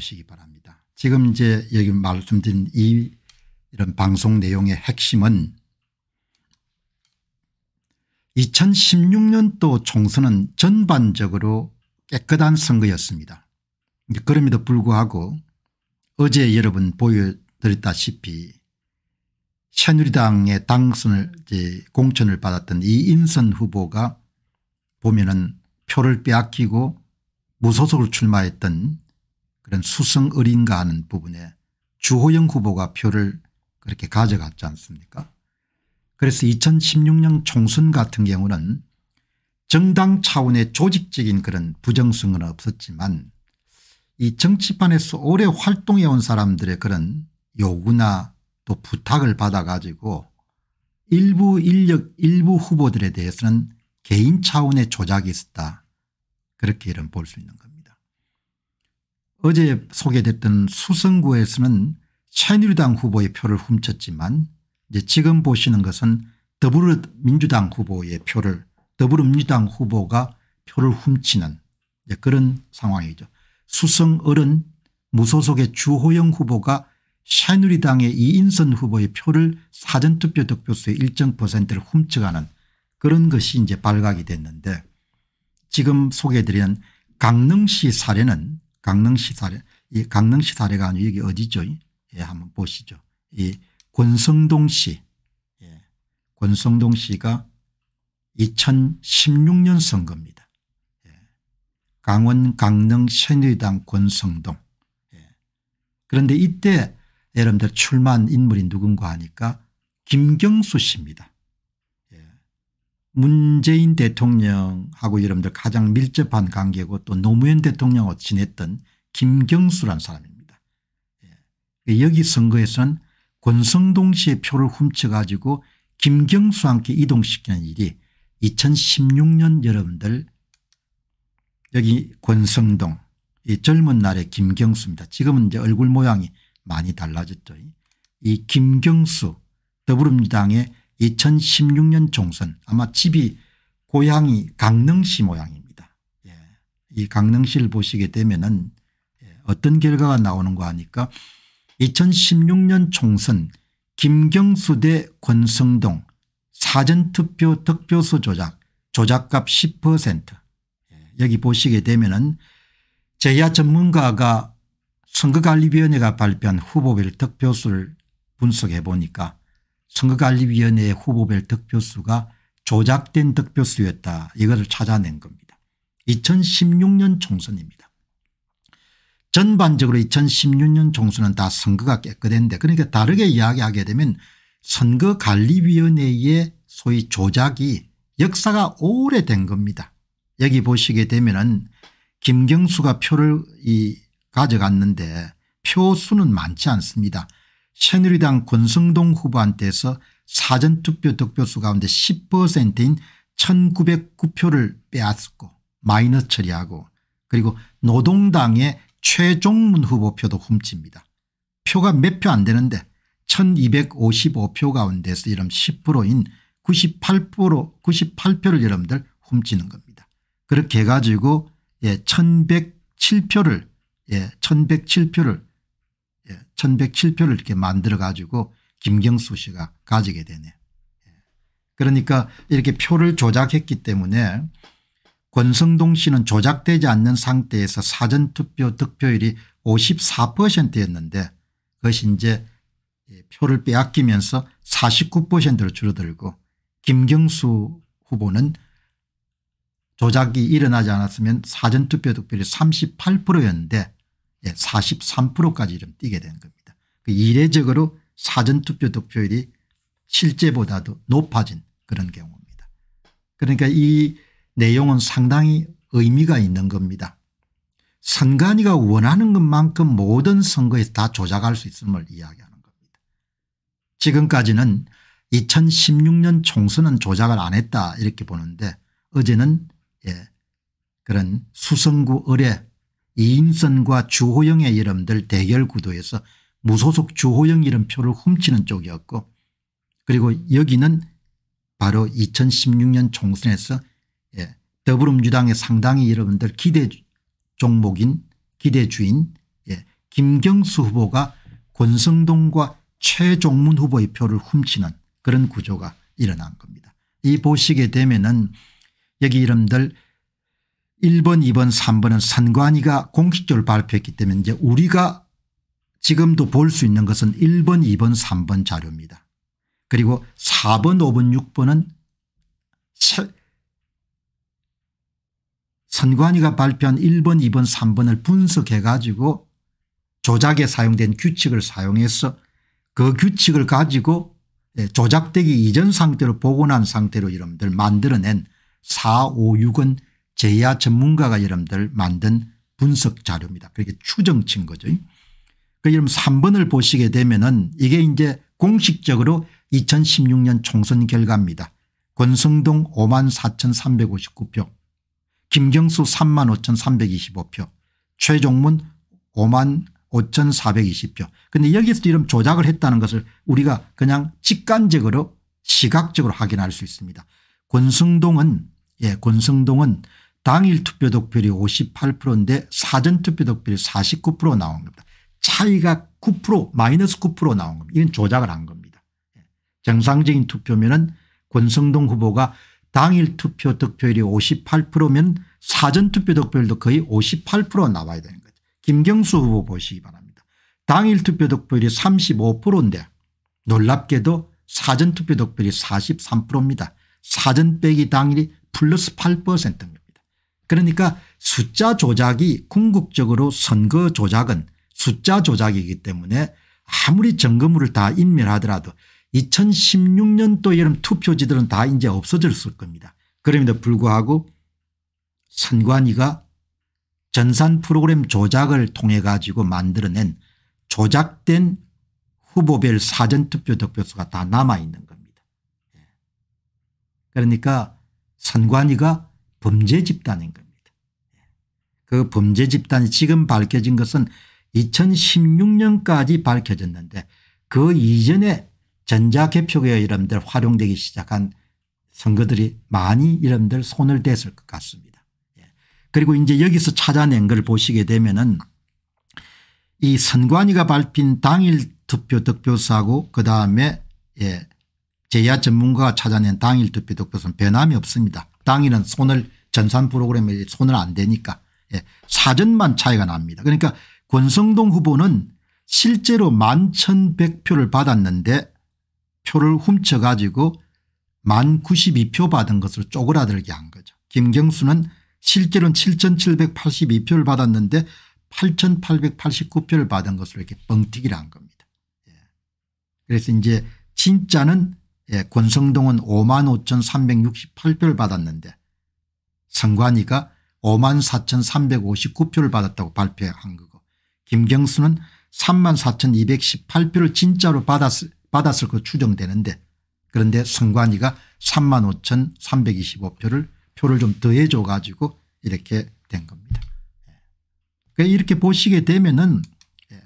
보시기 바랍니다. 지금 이제 여기 말씀드린 이 이런 방송 내용의 핵심은 2016년도 총선은 전반적으로 깨끗한 선거였습니다. 그럼에도 불구하고 어제 여러분 보여드렸다시피 새누리당의 당선을 공천을 받았던 이 인선 후보가 보면은 표를 빼앗기고 무소속으로 출마했던 그런 수성 어린가 하는 부분에 주호영 후보가 표를 그렇게 가져갔지 않습니까 그래서 2016년 총선 같은 경우는 정당 차원의 조직적인 그런 부정성은 없었지만 이 정치판에서 오래 활동해 온 사람들의 그런 요구나 또 부탁을 받아 가지고 일부 인력 일부 후보들에 대해서는 개인 차원의 조작이 있었다 그렇게 이런 볼 수 있는 겁니다. 어제 소개됐던 수성구에서는 새누리당 후보의 표를 훔쳤지만 이제 지금 보시는 것은 더불어민주당 후보의 표를 더불어민주당 후보가 표를 훔치는 그런 상황이죠. 수성을은 무소속의 주호영 후보가 새누리당의 이인선 후보의 표를 사전투표 득표수의 일정 퍼센트를 훔쳐가는 그런 것이 이제 발각이 됐는데 지금 소개해드린 강릉시 사례는 강릉시 사례 이 강릉시 사례가 아니고 여기 어디죠 예 한번 보시죠 이 권성동시 예. 권성동시가 2016년 선거입니다 예. 강원 강릉 새누리당 권성동 예. 그런데 이때 여러분들 출마한 인물이 누군가 하니까 김경수 씨입니다 문재인 대통령하고 여러분들 가장 밀접한 관계고 또 노무현 대통령하고 지냈던 김경수란 사람입니다. 예. 여기 선거에서는 권성동 씨의 표를 훔쳐가지고 김경수와 함께 이동시키는 일이 2016년 여러분들 여기 권성동 이 젊은 날의 김경수입니다. 지금은 이제 얼굴 모양이 많이 달라졌죠. 이 김경수 더불어민주당의 2016년 총선 아마 집이 고향이 강릉시 모양입니다. 예. 이 강릉시를 보시게 되면은 예, 어떤 결과가 나오는 거 아니까 2016년 총선 김경수 대 권성동 사전투표 득표수 조작 조작값 10% 예, 여기 보시게 되면은 재야 전문가가 선거관리위원회가 발표한 후보별 득표수를 분석해 보니까 선거관리위원회 의 후보별 득표수가 조작된 득표수였다. 이것을 찾아낸 겁니다. 2016년 총선입니다. 전반적으로 2016년 총선은 다 선거가 깨끗했는데 그러니까 다르게 이야기하게 되면 선거관리위원회의 소위 조작이 역사가 오래된 겁니다. 여기 보시게 되면 은 김경수가 표를 이 가져갔는데 표수는 많지 않습니다. 새누리당 권성동 후보한테서 사전투표 득표수 가운데 10%인 1909표를 빼앗고 마이너 처리하고 그리고 노동당의 최종문 후보표도 훔칩니다. 표가 몇 표 안 되는데 1255표 가운데서 이런 10%인 98% 98표를 여러분들 훔치는 겁니다. 그렇게 해가지고 예, 1107표를 예, 1107표를 1107표를 이렇게 만들어 가지고 김경수 씨가 가지게 되네. 예. 그러니까 이렇게 표를 조작했기 때문에 권성동 씨는 조작되지 않는 상태에서 사전투표 득표율이 54%였는데 그것이 이제 예, 표를 빼앗기면서 49%로 줄어들고 김경수 후보는 조작이 일어나지 않았으면 사전투표 득표율이 38%였는데 43%까지 좀 뛰게 된 겁니다. 그 이례적으로 사전투표 득표율이 실제보다도 높아진 그런 경우입니다. 그러니까 이 내용은 상당히 의미가 있는 겁니다. 선관위가 원하는 것만큼 모든 선거에서 다 조작할 수 있음을 이야기하는 겁니다. 지금까지는 2016년 총선은 조작을 안 했다 이렇게 보는데 어제는 예 그런 수성구 의뢰 이인선과 주호영의 이름들 대결 구도에서 무소속 주호영 이름표를 훔치는 쪽이었고 그리고 여기는 바로 2016년 총선에서 예, 더불어민주당의 상당히 여러분들 기대 종목인 기대주인 예, 김경수 후보가 권성동과 최종문 후보의 표를 훔치는 그런 구조가 일어난 겁니다. 이 보시게 되면은 여기 이름들 1번 2번 3번은 선관위가 공식적으로 발표했기 때문에 이제 우리가 지금도 볼 수 있는 것은 1번 2번 3번 자료입니다. 그리고 4번 5번 6번은 선관위가 발표한 1번 2번 3번을 분석해 가지고 조작에 사용된 규칙을 사용해서 그 규칙을 가지고 예, 조작되기 이전 상태로 복원한 상태로 여러분들 만들어낸 4, 5, 6은 제야 전문가가 여러분들 만든 분석 자료입니다. 그렇게 추정친 거죠. 그 여러분 3번을 보시게 되면은 이게 이제 공식적으로 2016년 총선 결과입니다. 권성동 5만 4,359표 김경수 3만 5,325표 최종문 5만 5,420표 근데 여기서도 이런 조작을 했다는 것을 우리가 그냥 직관적으로 시각적으로 확인할 수 있습니다. 권성동은 예, 권성동은 당일 투표 득표율이 58%인데 사전 투표 득표율이 49% 나온 겁니다. 차이가 9% 마이너스 9% 나온 겁니다. 이건 조작을 한 겁니다. 예. 정상적인 투표면 은 권성동 후보가 당일 투표 득표율이 58%면 사전 투표 득표율도 거의 58% 나와야 되는 거죠. 김경수 후보 보시기 바랍니다. 당일 투표 득표율이 35%인데 놀랍게도 사전 투표 득표율이 43%입니다. 사전 빼기 당일이 플러스 8%입니다. 그러니까 숫자 조작이 궁극적으로 선거 조작은 숫자 조작이기 때문에 아무리 정거물을 다 인멸하더라도 2016년도 여름 투표지들은 다 이제 없어졌을 겁니다. 그럼에도 불구하고 선관위가 전산 프로그램 조작을 통해 가지고 만들어낸 조작된 후보별 사전투표 득표수가 다 남아있는 겁니다. 예. 그러니까 선관위가 범죄 집단인 겁니다. 그 범죄 집단이 지금 밝혀진 것은 2016년까지 밝혀졌는데 그 이전에 전자개표가 여러분들 활용되기 시작한 선거들이 많이 여러분들 손을 댔을 것 같습니다. 예. 그리고 이제 여기서 찾아낸 걸 보시게 되면은 이 선관위가 발핀 당일 투표 득표수하고 그다음에 예 제야 전문가가 찾아낸 당일 투표 득표수는 변함이 없습니다. 당일는 손을 전산 프로그램에 손을 안 대니까 예. 사전만 차이가 납니다. 그러니까 권성동 후보는 실제로 11,100표를 받았는데 표를 훔쳐가지고 1,092표 받은 것을 쪼그라들게 한 거죠. 김경수는 실제로는 7,782표를 받았는데 8,889표를 받은 것으로 이렇게 뻥튀기를 한 겁니다. 예. 그래서 이제 진짜는 예, 권성동은 5만 5,368표를 받았는데 선관위가 5만 4,359표를 받았다고 발표한 거고 김경수는 3만 4,218표를 진짜로 받았을, 받았을 것 추정되는데 그런데 선관위가 3만 5,325표를 표를 좀 더해줘 가지고 이렇게 된 겁니다. 예. 그러니까 이렇게 보시게 되면은 예,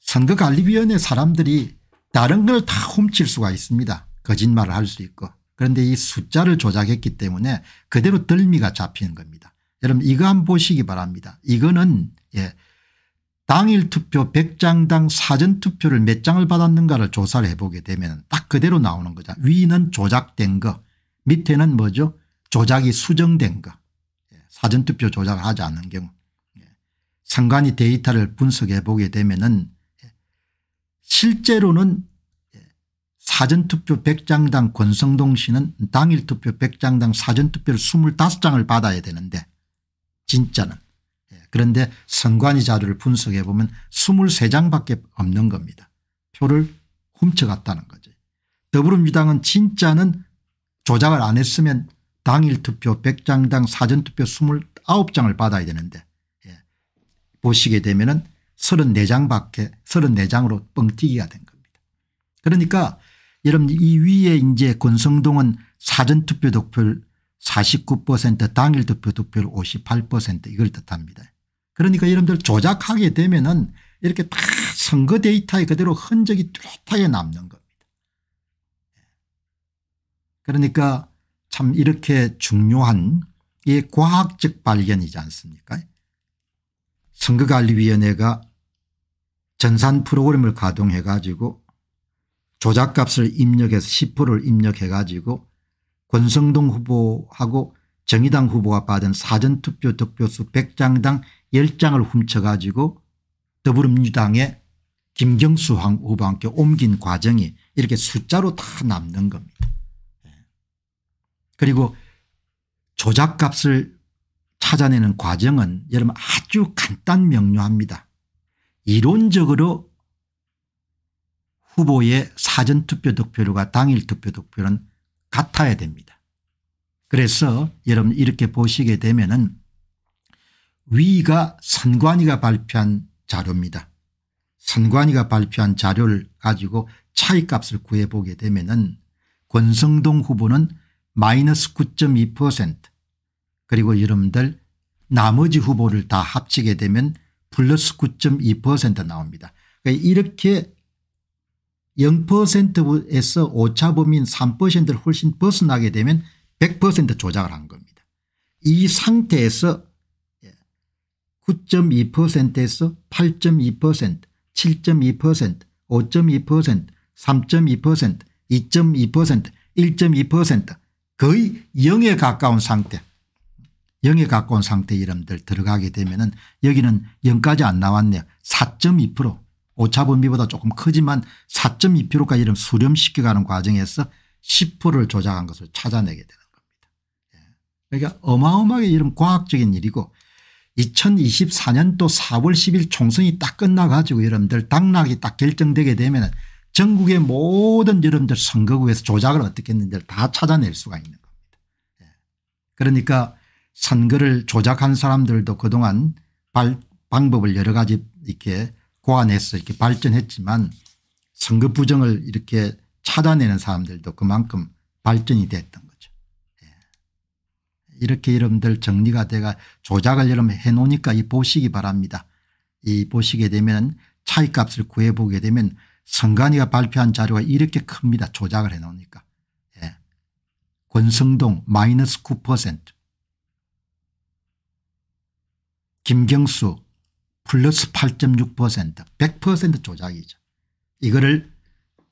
선거관리위원회 사람들이 다른 걸 다 훔칠 수가 있습니다. 거짓말을 할 수 있고. 그런데 이 숫자를 조작했기 때문에 그대로 덜미가 잡히는 겁니다. 여러분 이거 한번 보시기 바랍니다. 이거는 예, 당일 투표 100장당 사전 투표를 몇 장을 받았는가를 조사를 해보게 되면 딱 그대로 나오는 거죠. 위는 조작된 거 밑에는 뭐죠 조작이 수정된 거 예, 사전 투표 조작을 하지 않는 경우 예. 상관이 데이터를 분석해 보게 되면 은 실제로는 사전투표 100장당 권성동 씨는 당일투표 100장당 사전투표를 25장을 받아야 되는데 진짜는 예, 그런데 선관위 자료를 분석해 보면 23장밖에 없는 겁니다. 표를 훔쳐갔다는 거죠. 더불어민주당은 진짜는 조작을 안 했으면 당일 투표 100장당 사전투표 29장을 받아야 되는데 예, 보시게 되면 은 34장 밖에 34장으로 뻥튀기가 된 겁니다. 그러니까 여러분 이 위에 이제 권성동은 사전투표 득표율 49% 당일 투표 득표율 58% 이걸 뜻합니다. 그러니까 여러분들 조작하게 되면은 이렇게 다 선거 데이터에 그대로 흔적이 뚜렷하게 남는 겁니다. 그러니까 참 이렇게 중요한 이 과학적 발견이지 않습니까 선거관리위원회가 전산 프로그램을 가동해 가지고 조작값을 입력해서 10%를 입력해 가지고 권성동 후보하고 정의당 후보가 받은 사전투표 득표수 100장당 10장을 훔쳐 가지고 더불어민주당에 김경수 후보한테 옮긴 과정이 이렇게 숫자로 다 남는 겁니다. 예. 그리고 조작값을 찾아내는 과정은 여러분 아주 간단 명료합니다. 이론적으로 후보의 사전투표 득표율과 당일 투표 득표율은 같아야 됩니다. 그래서 여러분 이렇게 보시게 되면 은 위가 선관위가 발표한 자료입니다. 선관위가 발표한 자료를 가지고 차이값을 구해보게 되면 은 권성동 후보는 마이너스 9.2% 그리고 여러분들 나머지 후보를 다 합치게 되면 플러스 9.2% 나옵니다. 그러니까 이렇게 0%에서 오차범인 3%를 훨씬 벗어나게 되면 100% 조작을 한 겁니다. 이 상태에서 9.2%에서 8.2%, 7.2%, 5.2%, 3.2%, 2.2%, 1.2% 거의 0에 가까운 상태 0에 가까운 상태 이름들 들어가게 되면 은 여기는 0까지 안 나왔네요. 4.2% 오차범위보다 조금 크지만 4.2%까지 이름 수렴시켜가는 과정에서 10%를 조작한 것을 찾아내게 되는 겁니다. 예. 그러니까 어마어마하게 이런 과학적인 일이고 2024년도 4월 10일 총선이 딱 끝나가지고 여러분들 당락이 딱 결정되게 되면 은 전국의 모든 여러분들 선거구에서 조작을 어떻게 했는지를 다 찾아낼 수가 있는 겁니다. 예. 그러니까 선거를 조작한 사람들도 그동안 발, 방법을 여러 가지 이렇게 고안해서 이렇게 발전했지만 선거 부정을 이렇게 찾아내는 사람들도 그만큼 발전이 됐던 거죠. 예. 이렇게 여러분들 정리가 돼가 조작을 여러분 해놓으니까 이 보시기 바랍니다. 이 보시게 되면 차이값을 구해보게 되면 선관위가 발표한 자료가 이렇게 큽니다. 조작을 해놓으니까. 예. 권성동 마이너스 9% 김경수 플러스 8.6% 100% 조작이죠. 이거를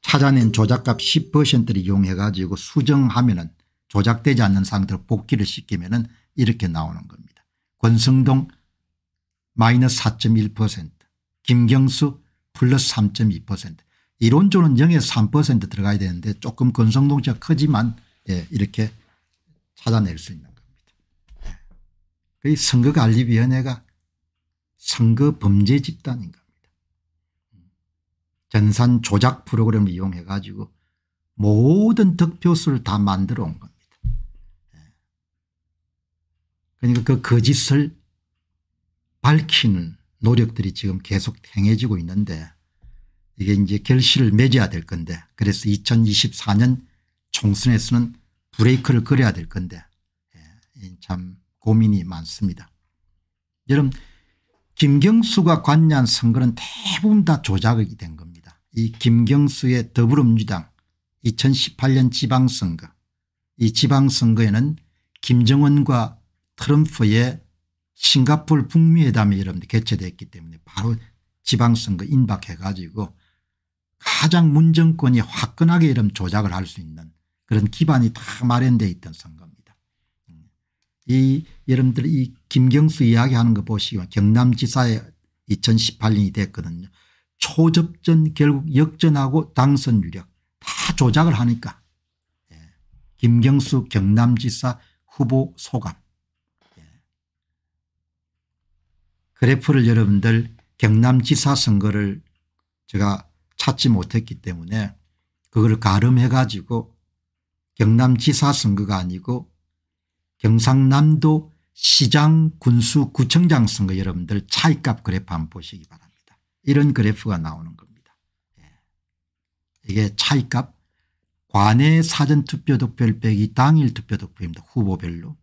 찾아낸 조작값 10%를 이용해 가지고 수정하면 은 조작되지 않는 상태로 복귀를 시키면 은 이렇게 나오는 겁니다. 권성동 마이너스 4.1% 김경수 플러스 3.2%이론적는 0에서 3% 들어가야 되는데 조금 권성동 치가 크지만 예, 이렇게 찾아낼 수 있는 겁니다. 그 선거관리위원회가 선거 범죄 집단인 겁니다. 전산 조작 프로그램을 이용해 가지고 모든 득표수를 다 만들어 온 겁니다. 예. 그러니까 그 거짓을 밝히는 노력들이 지금 계속 행해지고 있는데 이게 이제 결실을 맺어야 될 건데 그래서 2024년 총선에서는 브레이크를 걸어야 될 건데 예, 참 고민이 많습니다. 여러분 김경수가 관여한 선거는 대부분 다 조작이 된 겁니다. 이 김경수의 더불어민주당 2018년 지방선거 이 지방선거에는 김정은과 트럼프의 싱가폴 북미회담이 이렇게 개최됐기 때문에 바로 지방선거 인박해 가지고 가장 문정권이 화끈하게 이런 조작을 할 수 있는 그런 기반이 다 마련되어 있던 선거입니다. 음. 이 여러분들 이 김경수 이야기하는 거 보시면 경남지사에 2018년이 됐거든요. 초접전 결국 역전하고 당선 유력 다 조작을 하니까 예. 김경수 경남지사 후보 소감 예. 그래프를 여러분들 경남지사 선거를 제가 찾지 못했기 때문에 그걸 가름해 가지고 경남지사 선거가 아니고 경상남도 시장 군수 구청장 선거 여러분들 차이값 그래프 한번 보시기 바랍니다. 이런 그래프가 나오는 겁니다. 예. 이게 차이값 관내 사전투표 득표율 빼기 당일 투표 득표입니다. 후보별로.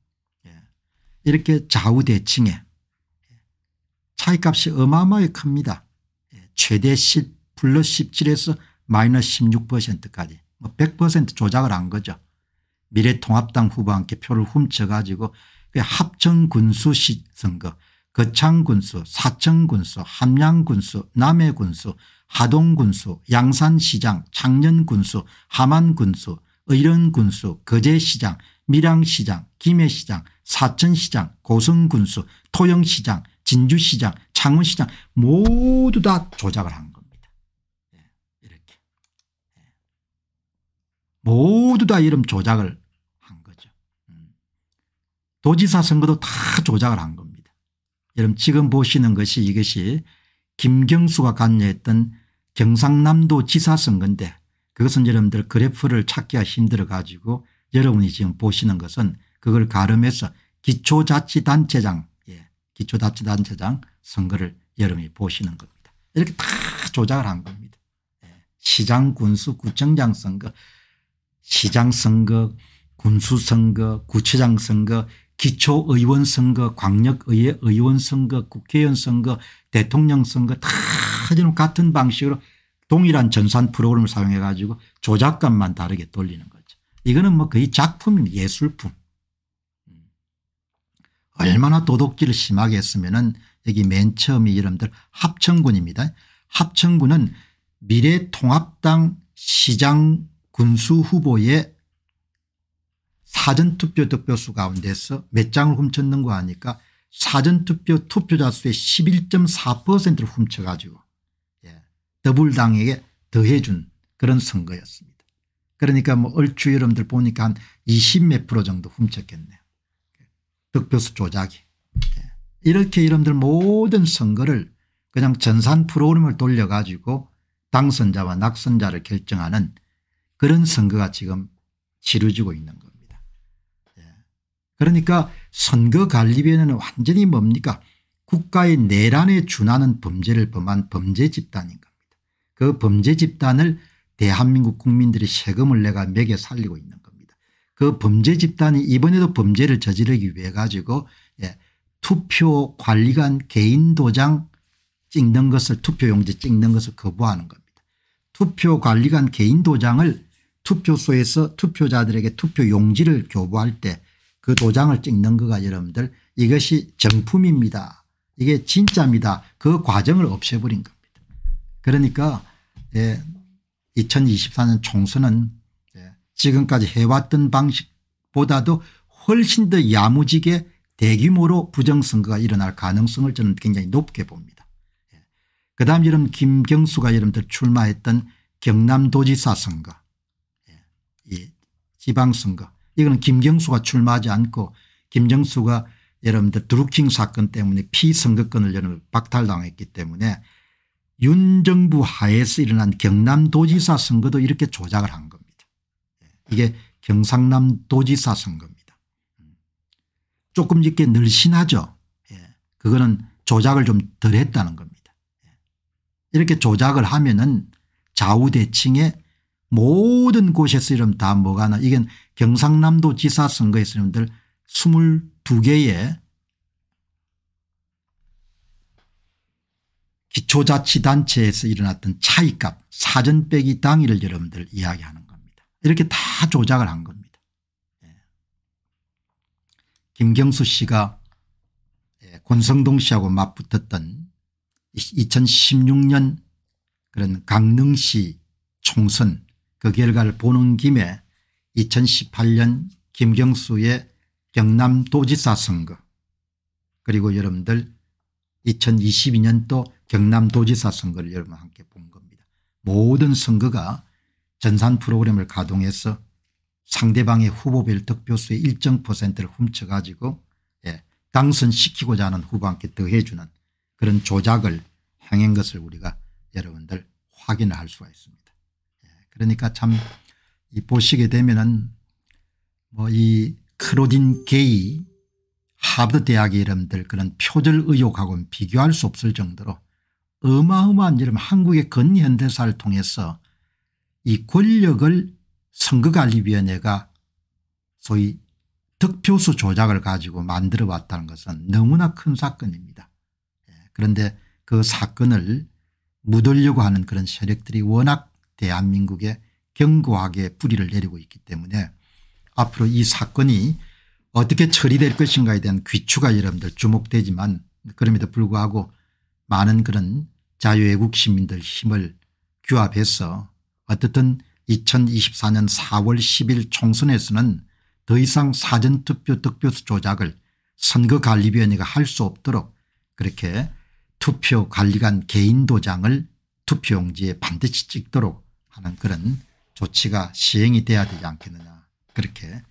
예. 이렇게 좌우대칭에 차이값이 어마어마하게 큽니다. 예. 최대 10 플러스 17에서 마이너스 16%까지 100% 뭐 조작을 한 거죠. 미래통합당 후보한테 표를 훔쳐가지고 그 합천군수시 선거 거창군수 사천군수 함양군수 남해군수 하동군수 양산시장 창년군수 함안군수 의령군수 거제시장 밀양시장 김해시장 사천시장 고성군수 토영시장 진주시장 창원시장 모두 다 조작을 한 겁니다. 예, 이렇게 예. 모두 다 이름 조작을 도지사 선거도 다 조작을 한 겁니다. 여러분 지금 보시는 것이 이것이 김경수가 관여했던 경상남도 지사 선거인데 그것은 여러분들 그래프를 찾기가 힘들어 가지고 여러분이 지금 보시는 것은 그걸 가름해서 기초자치단체장 예, 기초자치단체장 선거를 여러분이 보시는 겁니다. 이렇게 다 조작을 한 겁니다. 예, 시장 군수 구청장 선거 시장 선거 군수 선거 구청장 선거 기초의원 선거 광역의회 의원 선거 국회의원 선거 대통령 선거 다 같은 방식으로 동일한 전산 프로그램을 사용해 가지고 조작감만 다르게 돌리는 거죠. 이거는 뭐 거의 작품 예술품. 얼마나 도둑질을 심하게 했으면 은 여기 맨처음이여러분들 합천군입니다. 합천군은 미래통합당 시장 군수 후보의 사전투표 득표수 가운데서 몇 장을 훔쳤는가 하니까 사전투표 투표자 수의 11.4%를 훔쳐가지고 예, 더불당에게 더해준 그런 선거였습니다. 그러니까 뭐 얼추 여러분들 보니까 한 20 몇 프로 정도 훔쳤겠네요. 득표수 조작이. 예. 이렇게 여러분들 모든 선거를 그냥 전산 프로그램을 돌려가지고 당선자와 낙선자를 결정하는 그런 선거가 지금 치루지고 있는 거예요. 그러니까 선거 관리위원회는 완전히 뭡니까 국가의 내란에 준하는 범죄를 범한 범죄 집단인 겁니다. 그 범죄 집단을 대한민국 국민들이 세금을 내가 매겨 살리고 있는 겁니다. 그 범죄 집단이 이번에도 범죄를 저지르기 위해 가지고 예, 투표 관리관 개인 도장 찍는 것을 투표용지 찍는 것을 거부하는 겁니다. 투표 관리관 개인 도장을 투표소에서 투표자들에게 투표용지를 교부할 때그 도장을 찍는 거가 여러분들 이것이 정품입니다. 이게 진짜입니다. 그 과정을 없애버린 겁니다. 그러니까 예, 2024년 총선은 예, 지금까지 해왔던 방식보다도 훨씬 더 야무지게 대규모로 부정선거가 일어날 가능성을 저는 굉장히 높게 봅니다. 예. 그 다음 여러 김경수가 여러분들 출마했던 경남도지사 선거 예. 이 지방선거 이거는 김경수가 출마하지 않고 김정수가 여러분들 드루킹 사건 때문에 피선거권을 박탈당했기 때문에 윤정부 하에서 일어난 경남도지사 선거도 이렇게 조작을 한 겁니다. 예, 이게 경상남도지사 선거입니다. 조금 이렇게 늘씬하죠. 예, 그거는 조작을 좀 덜 했다는 겁니다. 예, 이렇게 조작을 하면은 좌우대칭의 모든 곳에서 이러다 뭐가 나 이건 경상남도 지사선거에 스분들 22개의 기초자치단체에서 일어났던 차이값 사전 빼기 당일을 여러분들 이야기하는 겁니다. 이렇게 다 조작을 한 겁니다. 예. 김경수 씨가 예, 권성동 씨하고 맞붙었던 2016년 그런 강릉시 총선 그 결과를 보는 김에 2018년 김경수의 경남도지사 선거 그리고 여러분들 2022년도 경남도지사 선거를 여러분 함께 본 겁니다. 모든 선거가 전산 프로그램을 가동해서 상대방의 후보별 득표수의 일정 퍼센트를 훔쳐가지고 예, 당선시키고자 하는 후보한테 더해주는 그런 조작을 행한 것을 우리가 여러분들 확인을 할 수가 있습니다. 예, 그러니까 참뭐 이 보시게 되면은 뭐 이 크로딘 게이 하버드 대학의 이름들 그런 표절 의혹하고는 비교할 수 없을 정도로 어마어마한 이름 한국의 근현대사를 통해서 이 권력을 선거관리위원회가 소위 득표수 조작을 가지고 만들어 왔다는 것은 너무나 큰 사건입니다. 예, 그런데 그 사건을 묻으려고 하는 그런 세력들이 워낙 대한민국에 견고하게 뿌리를 내리고 있기 때문에 앞으로 이 사건이 어떻게 처리될 것인가에 대한 귀추가 여러분들 주목되지만 그럼에도 불구하고 많은 그런 자유외국 시민들 힘을 규합해서 어떻든 2024년 4월 10일 총선에서는 더 이상 사전투표 득표수 조작을 선거관리위원회가 할 수 없도록 그렇게 투표관리관 개인 도장을 투표용지에 반드시 찍도록 하는 그런 조치가 시행이 돼야 되지 않겠느냐 그렇게